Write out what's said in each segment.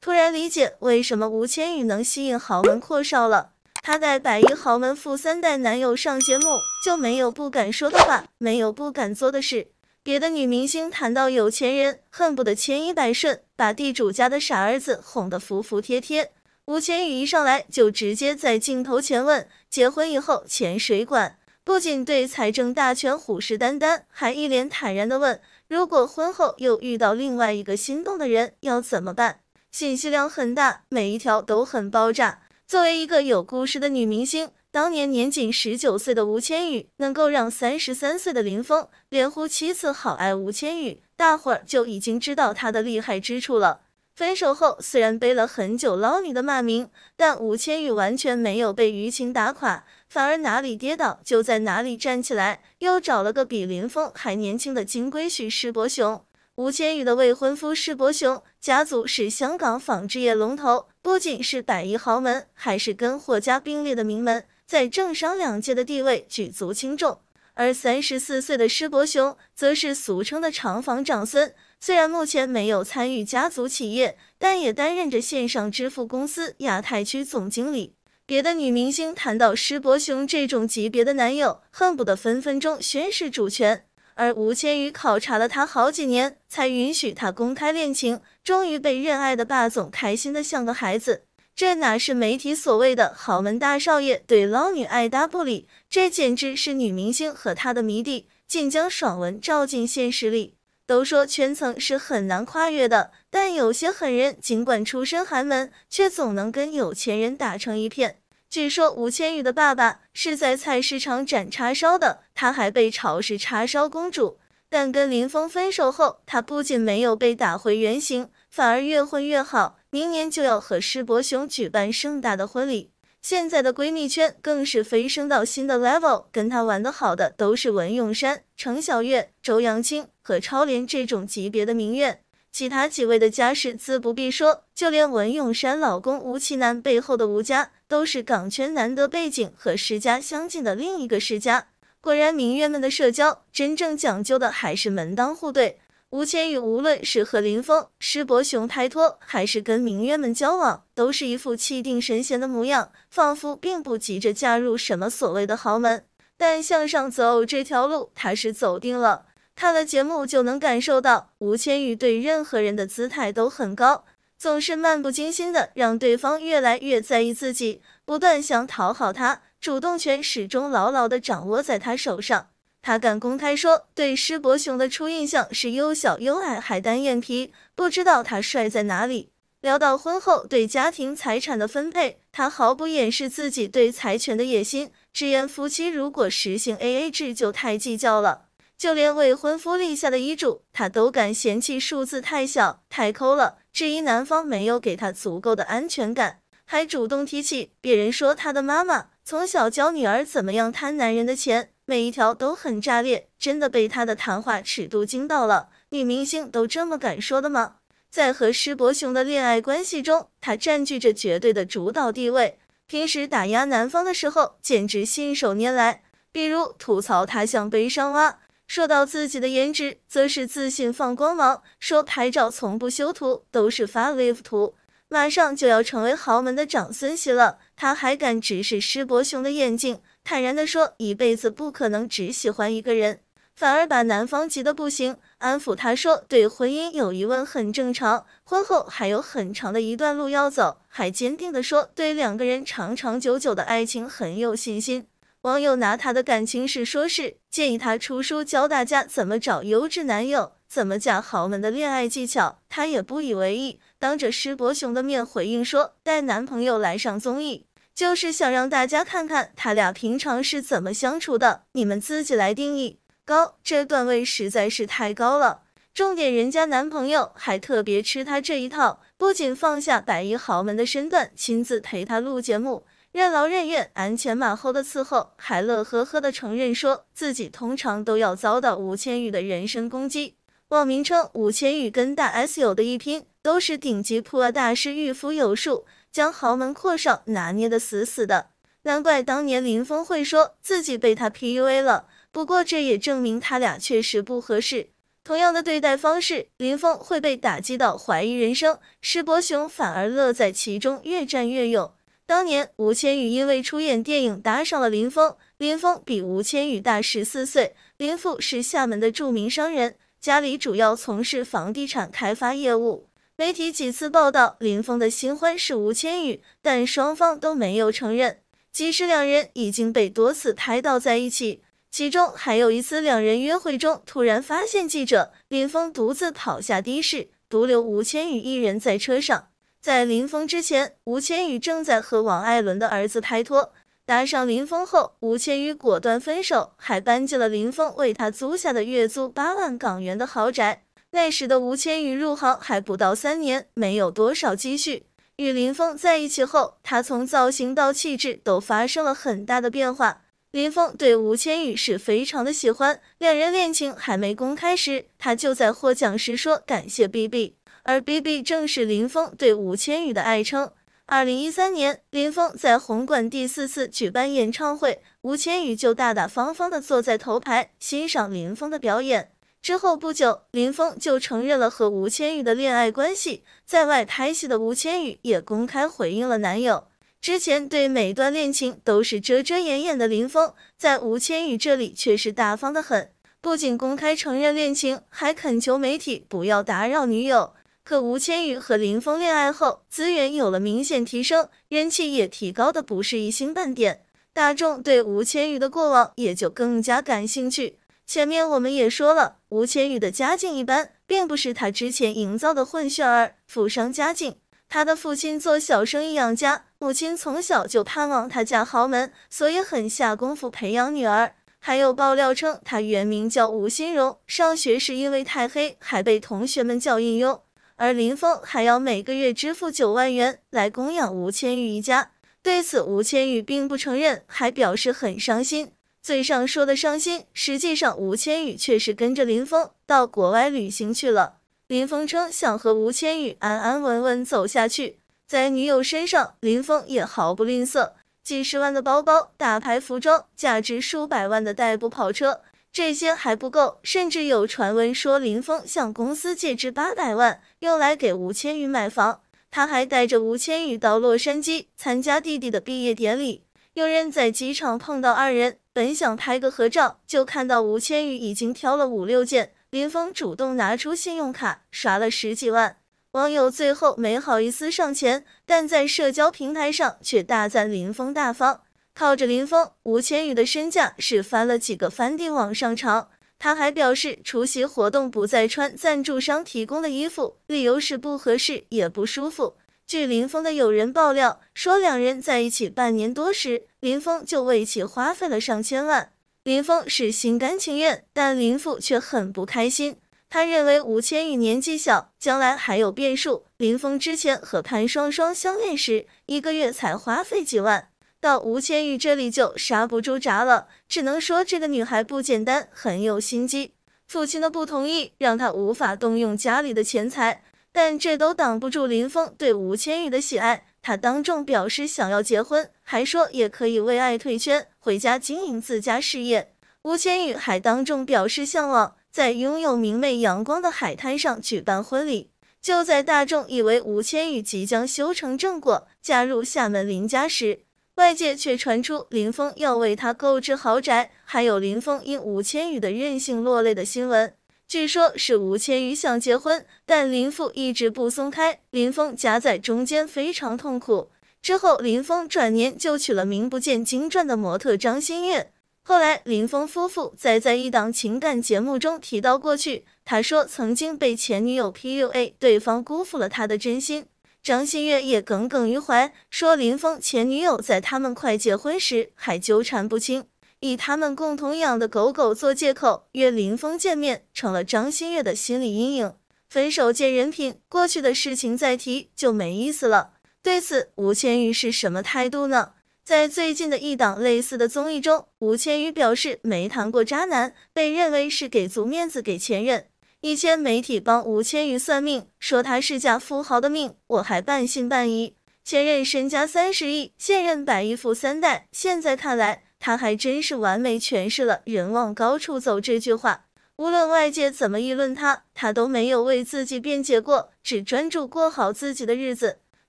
突然理解为什么吴千语能吸引豪门阔少了。她带百亿豪门富三代男友上节目，就没有不敢说的话，没有不敢做的事。别的女明星谈到有钱人，恨不得千依百顺，把地主家的傻儿子哄得服服帖帖。吴千语一上来就直接在镜头前问：结婚以后钱谁管？不仅对财政大权虎视眈眈，还一脸坦然地问：如果婚后又遇到另外一个心动的人，要怎么办？信息量很大，每一条都很爆炸。作为一个有故事的女明星，当年年仅十九岁的吴千语能够让三十三岁的林峰连呼七次“好爱吴千语”，大伙儿就已经知道她的厉害之处了。分手后虽然背了很久捞女的骂名，但吴千语完全没有被舆情打垮，反而哪里跌倒就在哪里站起来，又找了个比林峰还年轻的金龟婿施伯雄。吴千语的未婚夫施伯雄家族是香港纺织业龙头，不仅是百亿豪门，还是跟霍家并列的名门，在政商两界的地位举足轻重。而三十四岁的施伯雄则是俗称的长房长孙，虽然目前没有参与家族企业，但也担任着线上支付公司亚太区总经理。别的女明星谈到施伯雄这种级别的男友，恨不得分分钟宣誓主权。而吴千语考察了他好几年，才允许他公开恋情，终于被认爱的霸总开心的像个孩子。这哪是媒体所谓的豪门大少爷对捞女爱搭不理？这简直是女明星和他的迷弟竟将爽文照进现实里。都说圈层是很难跨越的，但有些狠人尽管出身寒门，却总能跟有钱人打成一片。据说吴千语的爸爸是在菜市场斩叉烧的，她还被嘲是叉烧公主。但跟林峰分手后，她不仅没有被打回原形，反而越混越好，明年就要和施伯雄举办盛大的婚礼。现在的闺蜜圈更是飞升到新的 level，跟她玩得好的都是文咏珊、程晓玥、周扬青和超莲这种级别的名媛。其他几位的家世自不必说，就连文咏珊老公吴奇楠背后的吴家，都是港圈难得背景和世家相近的另一个世家。果然，名媛们的社交真正讲究的还是门当户对。吴千语无论是和林峰、施伯雄拍拖，还是跟名媛们交往，都是一副气定神闲的模样，仿佛并不急着嫁入什么所谓的豪门。但向上走这条路，他是走定了。看了节目就能感受到吴千语对任何人的姿态都很高，总是漫不经心的让对方越来越在意自己，不断想讨好他，主动权始终牢牢的掌握在他手上。他敢公开说对施伯雄的初印象是又小又矮还单眼皮，不知道他帅在哪里。聊到婚后对家庭财产的分配，他毫不掩饰自己对财权的野心，直言夫妻如果实行 A A 制就太计较了。就连未婚夫立下的遗嘱，她都敢嫌弃数字太小太抠了，质疑男方没有给她足够的安全感，还主动提起别人说她的妈妈从小教女儿怎么样贪男人的钱，每一条都很炸裂，真的被她的谈话尺度惊到了。女明星都这么敢说的吗？在和施伯雄的恋爱关系中，她占据着绝对的主导地位，平时打压男方的时候简直信手拈来，比如吐槽他像悲伤蛙。说到自己的颜值，则是自信放光芒，说拍照从不修图，都是发 live 图。马上就要成为豪门的长孙媳了，他还敢直视师伯雄的眼睛，坦然的说一辈子不可能只喜欢一个人，反而把男方急得不行，安抚他说对婚姻有疑问很正常，婚后还有很长的一段路要走，还坚定的说对两个人长长久久的爱情很有信心。网友拿她的感情史说事，建议她出书教大家怎么找优质男友，怎么嫁豪门的恋爱技巧。她也不以为意，当着师伯雄的面回应说：“带男朋友来上综艺，就是想让大家看看他俩平常是怎么相处的，你们自己来定义。”高这段位实在是太高了，重点人家男朋友还特别吃她这一套，不仅放下百亿豪门的身段，亲自陪她录节目。任劳任怨、鞍前马后的伺候，还乐呵呵的承认说自己通常都要遭到吴千语的人身攻击，网名称吴千语跟大 S 有的一拼，都是顶级 p u 大师，御夫有术，将豪门阔少拿捏得死死的，难怪当年林峰会说自己被他 PUA 了。不过这也证明他俩确实不合适。同样的对待方式，林峰会被打击到怀疑人生，施伯雄反而乐在其中，越战越勇。当年，吴千语因为出演电影搭上了林峰。林峰比吴千语大十四岁，林父是厦门的著名商人，家里主要从事房地产开发业务。媒体几次报道林峰的新欢是吴千语，但双方都没有承认。即使两人已经被多次拍到在一起，其中还有一次两人约会中突然发现记者，林峰独自跑下的士，独留吴千语一人在车上。在林峰之前，吴千语正在和王艾伦的儿子拍拖。搭上林峰后，吴千语果断分手，还搬进了林峰为他租下的月租八万港元的豪宅。那时的吴千语入行还不到三年，没有多少积蓄。与林峰在一起后，他从造型到气质都发生了很大的变化。林峰对吴千语是非常的喜欢。两人恋情还没公开时，他就在获奖时说感谢 BB。而 BB 正是林峰对吴千语的爱称。二零一三年，林峰在红馆第四次举办演唱会，吴千语就大大方方地坐在头排欣赏林峰的表演。之后不久，林峰就承认了和吴千语的恋爱关系。在外拍戏的吴千语也公开回应了男友。之前对每段恋情都是遮遮掩掩的林峰，在吴千语这里却是大方的很，不仅公开承认恋情，还恳求媒体不要打扰女友。可吴千语和林峰恋爱后，资源有了明显提升，人气也提高的不是一星半点，大众对吴千语的过往也就更加感兴趣。前面我们也说了，吴千语的家境一般，并不是他之前营造的混血儿富商家境。他的父亲做小生意养家，母亲从小就盼望他嫁豪门，所以很下功夫培养女儿。还有爆料称，他原名叫吴欣荣，上学时因为太黑，还被同学们叫“应幽”。而林峰还要每个月支付九万元来供养吴千语一家，对此吴千语并不承认，还表示很伤心。嘴上说的伤心，实际上吴千语却是跟着林峰到国外旅行去了。林峰称想和吴千语安安稳稳走下去，在女友身上，林峰也毫不吝啬，几十万的包包、大牌服装，价值数百万的代步跑车。这些还不够，甚至有传闻说林峰向公司借支八百万，用来给吴千语买房。他还带着吴千语到洛杉矶参加弟弟的毕业典礼。有人在机场碰到二人，本想拍个合照，就看到吴千语已经挑了五六件，林峰主动拿出信用卡刷了十几万。网友最后没好意思上前，但在社交平台上却大赞林峰大方。靠着林峰、吴千语的身价是翻了几个翻地往上炒。他还表示出席活动不再穿赞助商提供的衣服，理由是不合适也不舒服。据林峰的友人爆料说，两人在一起半年多时，林峰就为其花费了上千万。林峰是心甘情愿，但林父却很不开心，他认为吴千语年纪小，将来还有变数。林峰之前和潘双双相恋时，一个月才花费几万。到吴千语这里就刹不住闸了，只能说这个女孩不简单，很有心机。父亲的不同意让她无法动用家里的钱财，但这都挡不住林峰对吴千语的喜爱。他当众表示想要结婚，还说也可以为爱退圈，回家经营自家事业。吴千语还当众表示向往在拥有明媚阳光的海滩上举办婚礼。就在大众以为吴千语即将修成正果，嫁入厦门林家时，外界却传出林峰要为他购置豪宅，还有林峰因吴千语的任性落泪的新闻。据说，是吴千语想结婚，但林父一直不松开，林峰夹在中间非常痛苦。之后，林峰转年就娶了名不见经传的模特张馨月。后来，林峰夫妇再在一档情感节目中提到过去，他说曾经被前女友 PUA，对方辜负了他的真心。张馨月也耿耿于怀，说林峰前女友在他们快结婚时还纠缠不清，以他们共同养的狗狗做借口约林峰见面，成了张馨月的心理阴影。分手见人品，过去的事情再提就没意思了。对此，吴千语是什么态度呢？在最近的一档类似的综艺中，吴千语表示没谈过渣男，被认为是给足面子给前任。一千媒体帮吴千语算命，说她是嫁富豪的命，我还半信半疑。前任身家三十亿，现任百亿富三代，现在看来，她还真是完美诠释了“人往高处走”这句话。无论外界怎么议论她，她都没有为自己辩解过，只专注过好自己的日子，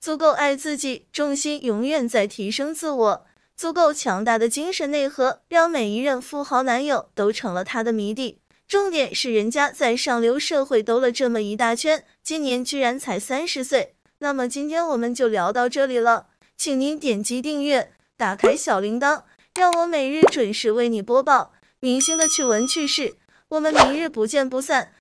足够爱自己，重心永远在提升自我，足够强大的精神内核，让每一任富豪男友都成了她的迷弟。重点是人家在上流社会兜了这么一大圈，今年居然才三十岁。那么今天我们就聊到这里了，请您点击订阅，打开小铃铛，让我每日准时为你播报明星的趣闻趣事。我们明日不见不散。